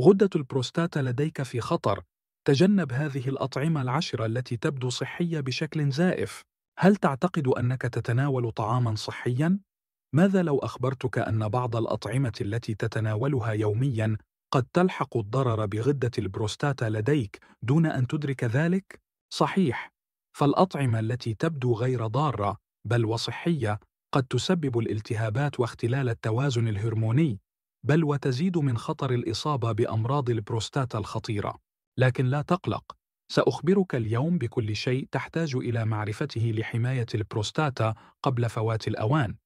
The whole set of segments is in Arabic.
غدة البروستاتا لديك في خطر تجنب هذه الأطعمة العشرة التي تبدو صحية بشكل زائف هل تعتقد أنك تتناول طعاماً صحياً؟ ماذا لو أخبرتك أن بعض الأطعمة التي تتناولها يومياً قد تلحق الضرر بغدة البروستاتا لديك دون أن تدرك ذلك؟ صحيح، فالأطعمة التي تبدو غير ضارة بل وصحية قد تسبب الالتهابات واختلال التوازن الهرموني بل وتزيد من خطر الإصابة بأمراض البروستاتا الخطيرة لكن لا تقلق سأخبرك اليوم بكل شيء تحتاج إلى معرفته لحماية البروستاتا قبل فوات الأوان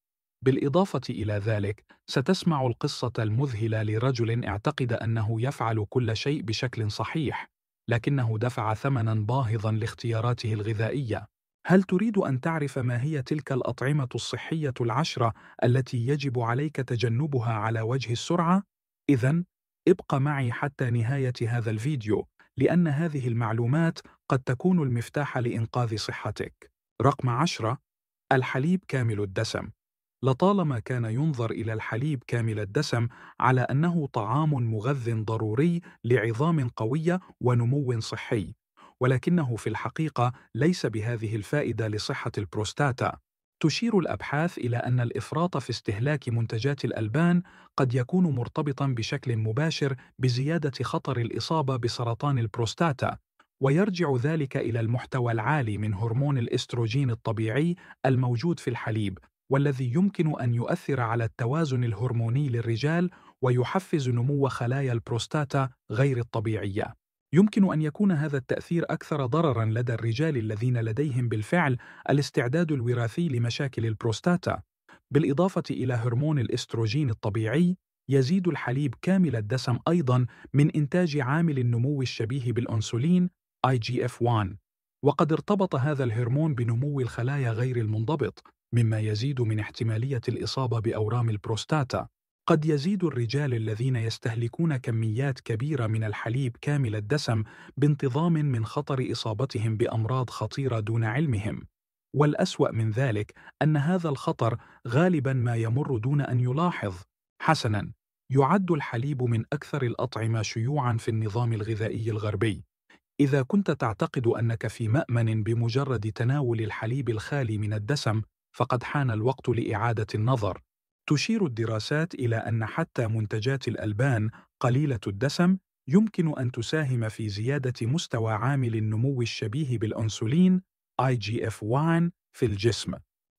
بالإضافة إلى ذلك ستسمع القصة المذهلة لرجل اعتقد أنه يفعل كل شيء بشكل صحيح لكنه دفع ثمنا باهظا لاختياراته الغذائية هل تريد أن تعرف ما هي تلك الأطعمة الصحية العشرة التي يجب عليك تجنبها على وجه السرعة؟ إذا ابق معي حتى نهاية هذا الفيديو لأن هذه المعلومات قد تكون المفتاح لإنقاذ صحتك. رقم 10 الحليب كامل الدسم لطالما كان ينظر إلى الحليب كامل الدسم على أنه طعام مغذ ضروري لعظام قوية ونمو صحي ولكنه في الحقيقة ليس بهذه الفائدة لصحة البروستاتا. تشير الأبحاث إلى أن الإفراط في استهلاك منتجات الألبان قد يكون مرتبطًا بشكل مباشر بزيادة خطر الإصابة بسرطان البروستاتا، ويرجع ذلك إلى المحتوى العالي من هرمون الاستروجين الطبيعي الموجود في الحليب، والذي يمكن أن يؤثر على التوازن الهرموني للرجال ويحفز نمو خلايا البروستاتا غير الطبيعية. يمكن أن يكون هذا التأثير أكثر ضرراً لدى الرجال الذين لديهم بالفعل الاستعداد الوراثي لمشاكل البروستاتا، بالإضافة إلى هرمون الإستروجين الطبيعي يزيد الحليب كامل الدسم أيضاً من إنتاج عامل النمو الشبيه بالأنسولين IGF-1 وقد ارتبط هذا الهرمون بنمو الخلايا غير المنضبط مما يزيد من احتمالية الإصابة بأورام البروستاتا قد يزيد الرجال الذين يستهلكون كميات كبيرة من الحليب كامل الدسم بانتظام من خطر إصابتهم بأمراض خطيرة دون علمهم والأسوأ من ذلك أن هذا الخطر غالبا ما يمر دون أن يلاحظ حسنا يعد الحليب من أكثر الأطعمة شيوعا في النظام الغذائي الغربي إذا كنت تعتقد أنك في مأمن بمجرد تناول الحليب الخالي من الدسم فقد حان الوقت لإعادة النظر تشير الدراسات إلى أن حتى منتجات الألبان قليلة الدسم يمكن أن تساهم في زيادة مستوى عامل النمو الشبيه بالأنسولين IGF-1 في الجسم.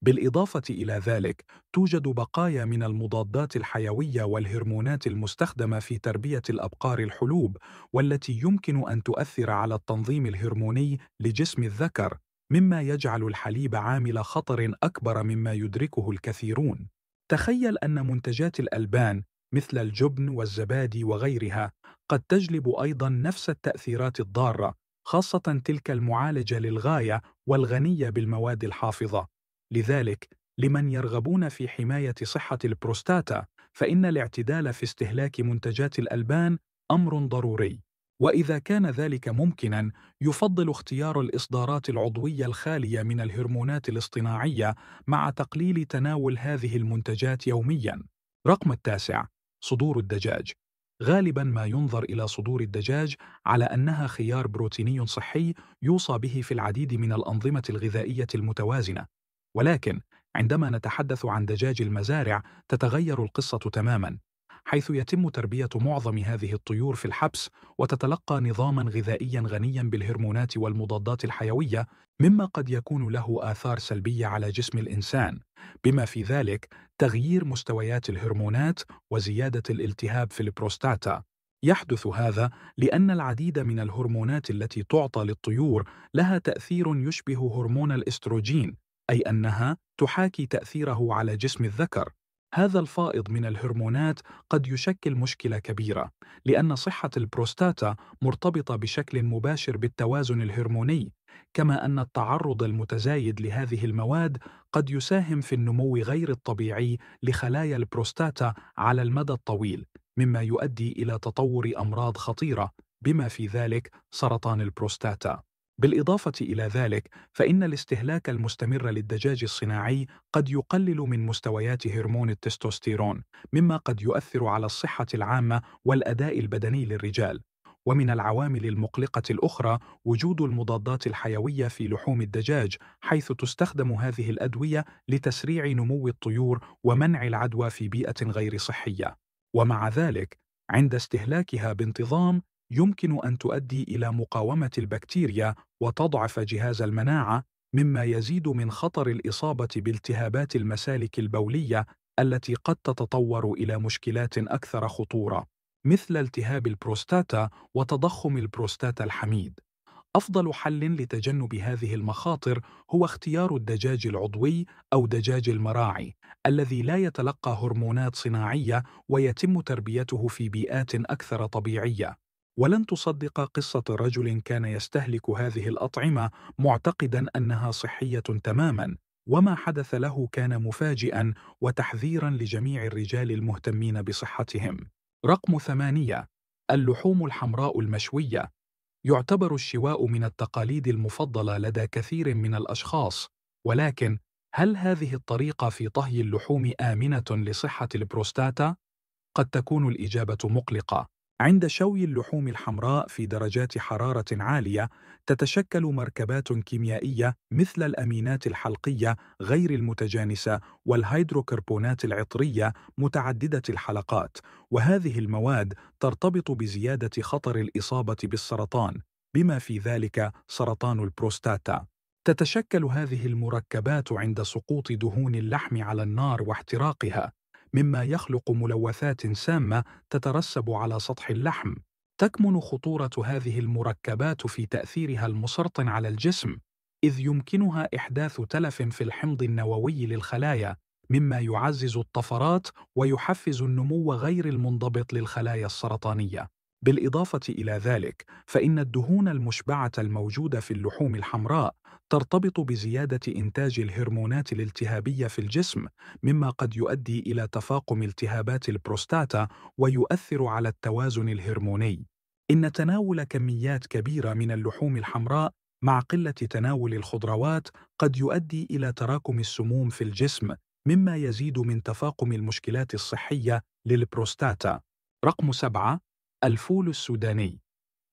بالإضافة إلى ذلك، توجد بقايا من المضادات الحيوية والهرمونات المستخدمة في تربية الأبقار الحلوب، والتي يمكن أن تؤثر على التنظيم الهرموني لجسم الذكر، مما يجعل الحليب عامل خطر أكبر مما يدركه الكثيرون. تخيل أن منتجات الألبان مثل الجبن والزبادي وغيرها قد تجلب أيضا نفس التأثيرات الضارة خاصة تلك المعالجة للغاية والغنية بالمواد الحافظة لذلك لمن يرغبون في حماية صحة البروستاتا فإن الاعتدال في استهلاك منتجات الألبان أمر ضروري وإذا كان ذلك ممكنًا، يفضل اختيار الإصدارات العضوية الخالية من الهرمونات الاصطناعية مع تقليل تناول هذه المنتجات يوميًا. رقم التاسع: صدور الدجاج. غالبًا ما ينظر إلى صدور الدجاج على أنها خيار بروتيني صحي يوصى به في العديد من الأنظمة الغذائية المتوازنة، ولكن عندما نتحدث عن دجاج المزارع تتغير القصة تمامًا. حيث يتم تربية معظم هذه الطيور في الحبس وتتلقى نظاما غذائيا غنيا بالهرمونات والمضادات الحيوية مما قد يكون له آثار سلبية على جسم الإنسان بما في ذلك تغيير مستويات الهرمونات وزيادة الالتهاب في البروستاتا يحدث هذا لأن العديد من الهرمونات التي تعطى للطيور لها تأثير يشبه هرمون الاستروجين أي أنها تحاكي تأثيره على جسم الذكر هذا الفائض من الهرمونات قد يشكل مشكلة كبيرة لأن صحة البروستاتا مرتبطة بشكل مباشر بالتوازن الهرموني كما أن التعرض المتزايد لهذه المواد قد يساهم في النمو غير الطبيعي لخلايا البروستاتا على المدى الطويل مما يؤدي إلى تطور أمراض خطيرة بما في ذلك سرطان البروستاتا بالإضافة إلى ذلك فإن الاستهلاك المستمر للدجاج الصناعي قد يقلل من مستويات هرمون التستوستيرون مما قد يؤثر على الصحة العامة والأداء البدني للرجال ومن العوامل المقلقة الأخرى وجود المضادات الحيوية في لحوم الدجاج حيث تستخدم هذه الأدوية لتسريع نمو الطيور ومنع العدوى في بيئة غير صحية ومع ذلك عند استهلاكها بانتظام يمكن أن تؤدي إلى مقاومة البكتيريا وتضعف جهاز المناعة مما يزيد من خطر الإصابة بالتهابات المسالك البولية التي قد تتطور إلى مشكلات أكثر خطورة مثل التهاب البروستاتا وتضخم البروستاتا الحميد أفضل حل لتجنب هذه المخاطر هو اختيار الدجاج العضوي أو دجاج المراعي الذي لا يتلقى هرمونات صناعية ويتم تربيته في بيئات أكثر طبيعية ولن تصدق قصة رجل كان يستهلك هذه الأطعمة معتقدا أنها صحية تماما وما حدث له كان مفاجئا وتحذيرا لجميع الرجال المهتمين بصحتهم رقم ثمانية اللحوم الحمراء المشوية يعتبر الشواء من التقاليد المفضلة لدى كثير من الأشخاص ولكن هل هذه الطريقة في طهي اللحوم آمنة لصحة البروستاتا؟ قد تكون الإجابة مقلقة عند شوي اللحوم الحمراء في درجات حرارة عالية تتشكل مركبات كيميائية مثل الأمينات الحلقية غير المتجانسة والهيدروكربونات العطرية متعددة الحلقات وهذه المواد ترتبط بزيادة خطر الإصابة بالسرطان بما في ذلك سرطان البروستاتا تتشكل هذه المركبات عند سقوط دهون اللحم على النار واحتراقها مما يخلق ملوثات سامة تترسب على سطح اللحم. تكمن خطورة هذه المركبات في تأثيرها المسرطن على الجسم، إذ يمكنها إحداث تلف في الحمض النووي للخلايا، مما يعزز الطفرات ويحفز النمو غير المنضبط للخلايا السرطانية. بالإضافة إلى ذلك، فإن الدهون المشبعة الموجودة في اللحوم الحمراء ترتبط بزيادة إنتاج الهرمونات الالتهابية في الجسم، مما قد يؤدي إلى تفاقم التهابات البروستاتا ويؤثر على التوازن الهرموني. إن تناول كميات كبيرة من اللحوم الحمراء مع قلة تناول الخضروات قد يؤدي إلى تراكم السموم في الجسم، مما يزيد من تفاقم المشكلات الصحية للبروستاتا. رقم 7 الفول السوداني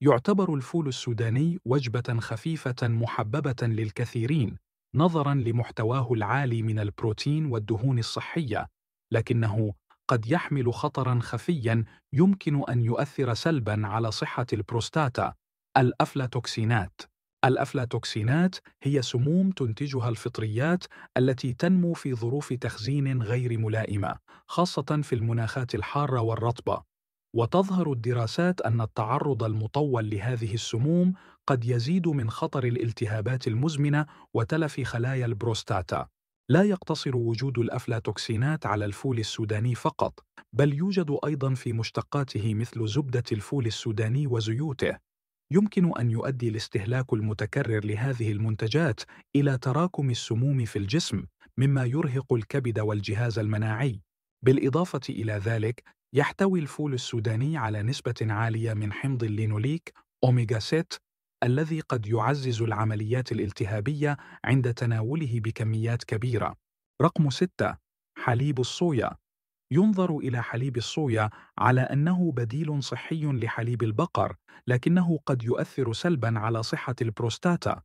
يعتبر الفول السوداني وجبة خفيفة محببة للكثيرين نظراً لمحتواه العالي من البروتين والدهون الصحية، لكنه قد يحمل خطراً خفياً يمكن أن يؤثر سلباً على صحة البروستاتا، الأفلاتوكسينات. الأفلاتوكسينات هي سموم تنتجها الفطريات التي تنمو في ظروف تخزين غير ملائمة، خاصة في المناخات الحارة والرطبة. وتظهر الدراسات أن التعرض المطول لهذه السموم قد يزيد من خطر الالتهابات المزمنة وتلف خلايا البروستاتا. لا يقتصر وجود الأفلاتوكسينات على الفول السوداني فقط، بل يوجد أيضًا في مشتقاته مثل زبدة الفول السوداني وزيوته. يمكن أن يؤدي الاستهلاك المتكرر لهذه المنتجات إلى تراكم السموم في الجسم، مما يرهق الكبد والجهاز المناعي. بالإضافة إلى ذلك، يحتوي الفول السوداني على نسبة عالية من حمض اللينوليك أوميغا 6 الذي قد يعزز العمليات الالتهابية عند تناوله بكميات كبيرة. رقم 6 حليب الصويا ينظر إلى حليب الصويا على أنه بديل صحي لحليب البقر، لكنه قد يؤثر سلباً على صحة البروستاتا.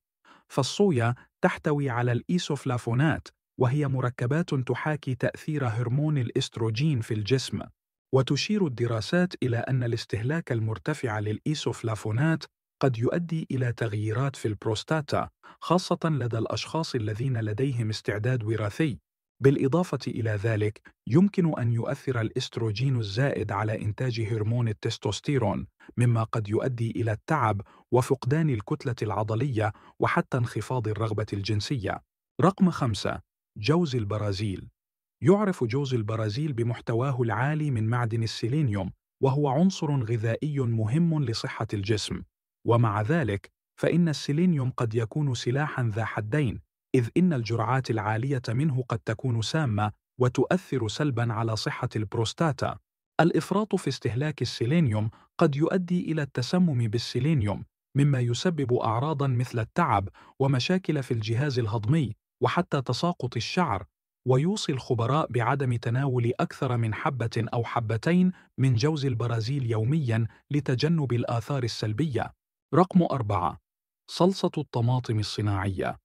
فالصويا تحتوي على الإيسوفلافونات، وهي مركبات تحاكي تأثير هرمون الإستروجين في الجسم. وتشير الدراسات إلى أن الاستهلاك المرتفع للإيسوفلافونات قد يؤدي إلى تغييرات في البروستاتا خاصة لدى الأشخاص الذين لديهم استعداد وراثي بالإضافة إلى ذلك يمكن أن يؤثر الإستروجين الزائد على إنتاج هرمون التستوستيرون مما قد يؤدي إلى التعب وفقدان الكتلة العضلية وحتى انخفاض الرغبة الجنسية رقم خمسة جوز البرازيل يعرف جوز البرازيل بمحتواه العالي من معدن السيلينيوم وهو عنصر غذائي مهم لصحة الجسم ومع ذلك فإن السيلينيوم قد يكون سلاحا ذا حدين إذ إن الجرعات العالية منه قد تكون سامة وتؤثر سلبا على صحة البروستاتا الإفراط في استهلاك السيلينيوم قد يؤدي إلى التسمم بالسيلينيوم مما يسبب أعراضا مثل التعب ومشاكل في الجهاز الهضمي وحتى تساقط الشعر ويوصي الخبراء بعدم تناول أكثر من حبة أو حبتين من جوز البرازيل يومياً لتجنب الآثار السلبية. رقم أربعة: صلصة الطماطم الصناعية.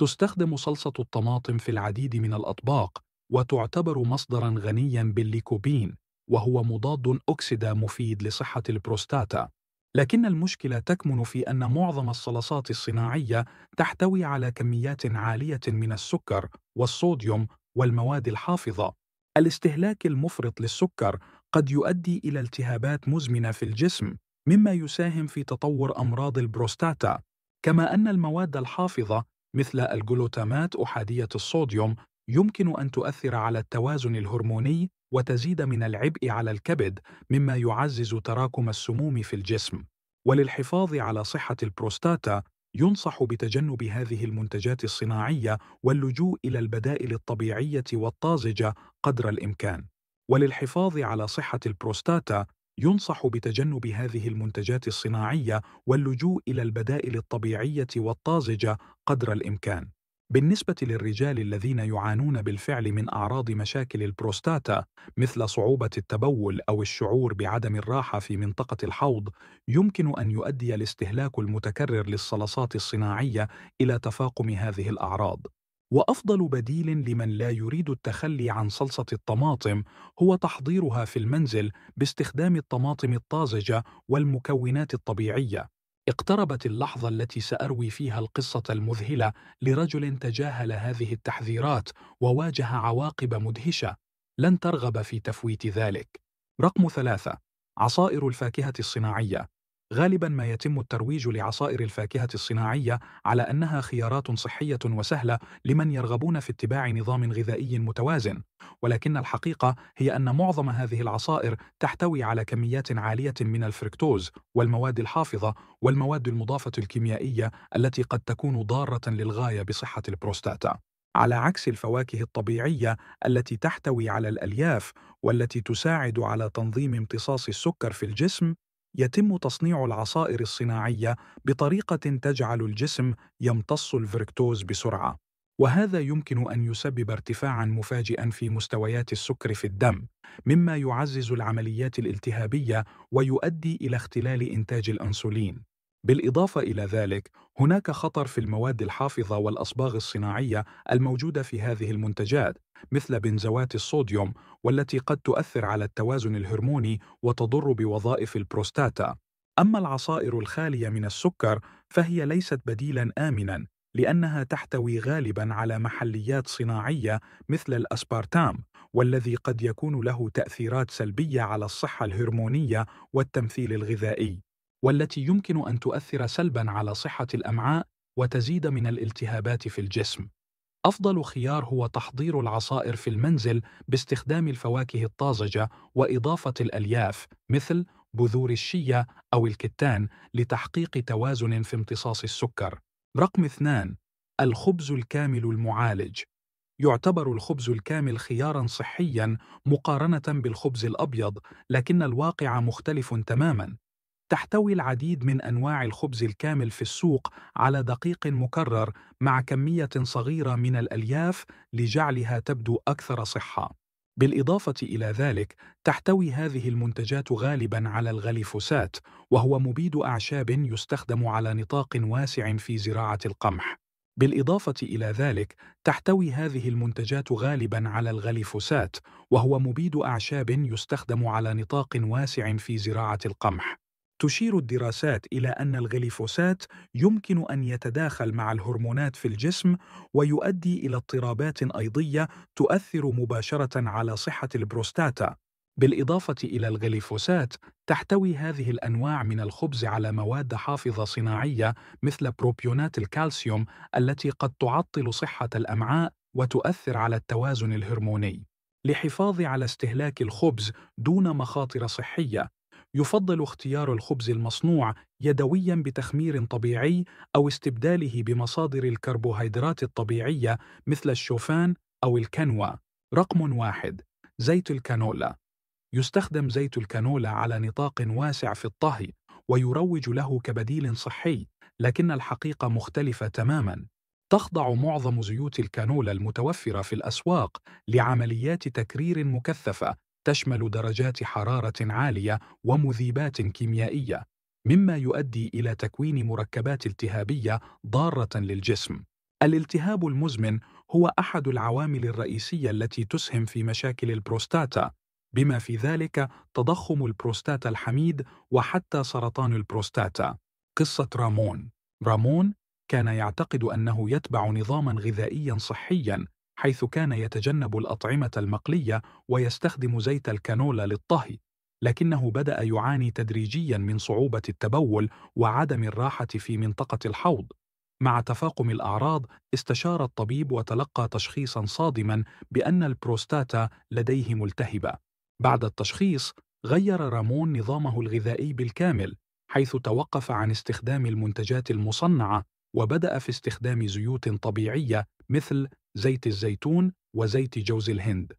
تستخدم صلصة الطماطم في العديد من الأطباق، وتعتبر مصدراً غنياً بالليكوبين، وهو مضاد أكسدة مفيد لصحة البروستاتا. لكن المشكلة تكمن في أن معظم الصلصات الصناعية تحتوي على كميات عالية من السكر والصوديوم والمواد الحافظة الاستهلاك المفرط للسكر قد يؤدي إلى التهابات مزمنة في الجسم مما يساهم في تطور أمراض البروستاتا كما أن المواد الحافظة مثل الجلوتامات أحادية الصوديوم يمكن أن تؤثر على التوازن الهرموني وتزيد من العبء على الكبد مما يعزز تراكم السموم في الجسم وللحفاظ على صحة البروستاتا ينصح بتجنب هذه المنتجات الصناعية واللجوء إلى البدائل الطبيعية والطازجة قدر الإمكان وللحفاظ على صحة البروستاتا ينصح بتجنب هذه المنتجات الصناعية واللجوء إلى البدائل الطبيعية والطازجة قدر الإمكان بالنسبة للرجال الذين يعانون بالفعل من أعراض مشاكل البروستاتا مثل صعوبة التبول أو الشعور بعدم الراحة في منطقة الحوض، يمكن أن يؤدي الاستهلاك المتكرر للصلصات الصناعية إلى تفاقم هذه الأعراض. وأفضل بديل لمن لا يريد التخلي عن صلصة الطماطم هو تحضيرها في المنزل باستخدام الطماطم الطازجة والمكونات الطبيعية اقتربت اللحظة التي سأروي فيها القصة المذهلة لرجل تجاهل هذه التحذيرات وواجه عواقب مدهشة لن ترغب في تفويت ذلك. رقم ثلاثة عصائر الفاكهة الصناعية غالبا ما يتم الترويج لعصائر الفاكهة الصناعية على أنها خيارات صحية وسهلة لمن يرغبون في اتباع نظام غذائي متوازن، ولكن الحقيقة هي أن معظم هذه العصائر تحتوي على كميات عالية من الفركتوز والمواد الحافظة والمواد المضافة الكيميائية التي قد تكون ضارة للغاية بصحة البروستاتا. على عكس الفواكه الطبيعية التي تحتوي على الألياف والتي تساعد على تنظيم امتصاص السكر في الجسم يتم تصنيع العصائر الصناعية بطريقة تجعل الجسم يمتص الفركتوز بسرعة، وهذا يمكن أن يسبب ارتفاعًا مفاجئًا في مستويات السكر في الدم، مما يعزز العمليات الالتهابية ويؤدي إلى اختلال إنتاج الأنسولين. بالإضافة إلى ذلك، هناك خطر في المواد الحافظة والأصباغ الصناعية الموجودة في هذه المنتجات مثل بنزوات الصوديوم والتي قد تؤثر على التوازن الهرموني وتضر بوظائف البروستاتا. أما العصائر الخالية من السكر فهي ليست بديلاً آمناً لأنها تحتوي غالباً على محليات صناعية مثل الأسبارتام والذي قد يكون له تأثيرات سلبية على الصحة الهرمونية والتمثيل الغذائي. والتي يمكن أن تؤثر سلباً على صحة الأمعاء وتزيد من الالتهابات في الجسم. أفضل خيار هو تحضير العصائر في المنزل باستخدام الفواكه الطازجة وإضافة الألياف مثل بذور الشيا أو الكتان لتحقيق توازن في امتصاص السكر. رقم اثنان الخبز الكامل المعالج يعتبر الخبز الكامل خيارا صحيا مقارنة بالخبز الأبيض لكن الواقع مختلف تماما تحتوي العديد من أنواع الخبز الكامل في السوق على دقيق مكرر مع كمية صغيرة من الألياف لجعلها تبدو أكثر صحة. بالإضافة إلى ذلك، تحتوي هذه المنتجات غالبًا على الغليفوسات، وهو مبيد أعشاب يستخدم على نطاق واسع في زراعة القمح. بالإضافة إلى ذلك، تحتوي هذه المنتجات غالبًا على الغليفوسات، وهو مبيد أعشاب يستخدم على نطاق واسع في زراعة القمح. تشير الدراسات إلى أن الغليفوسات يمكن أن يتداخل مع الهرمونات في الجسم ويؤدي إلى اضطرابات أيضية تؤثر مباشرة على صحة البروستاتا. بالإضافة إلى الغليفوسات، تحتوي هذه الأنواع من الخبز على مواد حافظة صناعية مثل بروبيونات الكالسيوم التي قد تعطل صحة الأمعاء وتؤثر على التوازن الهرموني. لحفاظ على استهلاك الخبز دون مخاطر صحية، يفضل اختيار الخبز المصنوع يدويا بتخمير طبيعي أو استبداله بمصادر الكربوهيدرات الطبيعية مثل الشوفان أو الكنوة. رقم واحد زيت الكانولا يستخدم زيت الكانولا على نطاق واسع في الطهي ويروج له كبديل صحي لكن الحقيقة مختلفة تماماً تخضع معظم زيوت الكانولا المتوفرة في الأسواق لعمليات تكرير مكثفة تشمل درجات حرارة عالية ومذيبات كيميائية، مما يؤدي إلى تكوين مركبات التهابية ضارة للجسم. الالتهاب المزمن هو أحد العوامل الرئيسية التي تسهم في مشاكل البروستاتا، بما في ذلك تضخم البروستاتا الحميد وحتى سرطان البروستاتا. قصة رامون رامون كان يعتقد أنه يتبع نظامًا غذائيًا صحيًا حيث كان يتجنب الأطعمة المقلية ويستخدم زيت الكانولا للطهي لكنه بدأ يعاني تدريجيا من صعوبة التبول وعدم الراحة في منطقة الحوض مع تفاقم الأعراض استشار الطبيب وتلقى تشخيصا صادما بأن البروستاتا لديه ملتهبة بعد التشخيص غير رامون نظامه الغذائي بالكامل حيث توقف عن استخدام المنتجات المصنعة وبدأ في استخدام زيوت طبيعية مثل زيت الزيتون وزيت جوز الهند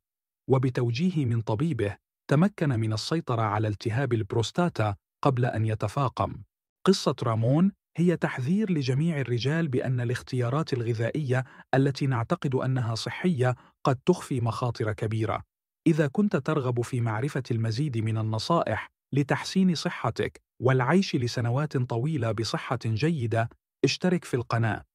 وبتوجيه من طبيبه تمكن من السيطرة على التهاب البروستاتا قبل أن يتفاقم قصة رامون هي تحذير لجميع الرجال بأن الاختيارات الغذائية التي نعتقد أنها صحية قد تخفي مخاطر كبيرة إذا كنت ترغب في معرفة المزيد من النصائح لتحسين صحتك والعيش لسنوات طويلة بصحة جيدة اشترك في القناة